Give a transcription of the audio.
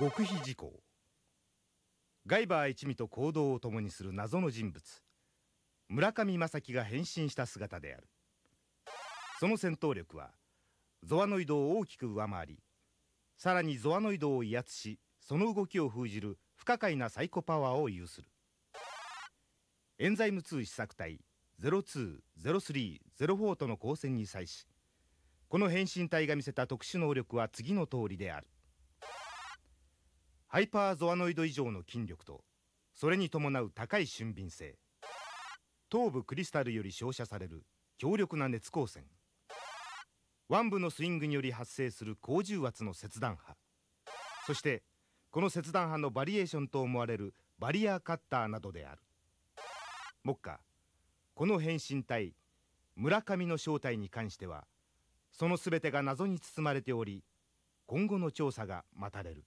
極秘事項ガイバー一味と行動を共にする謎の人物村上正樹が変身した姿であるその戦闘力はゾワノイドを大きく上回りさらにゾワノイドを威圧しその動きを封じる不可解なサイコパワーを有するエンザイム2試作隊020304との交戦に際しこの変身隊が見せた特殊能力は次の通りであるハイパーゾアノイド以上の筋力とそれに伴う高い俊敏性頭部クリスタルより照射される強力な熱光線腕部のスイングにより発生する高重圧の切断波そしてこの切断波のバリエーションと思われるバリアーカッターなどである目下この変身体村上の正体に関してはその全てが謎に包まれており今後の調査が待たれる。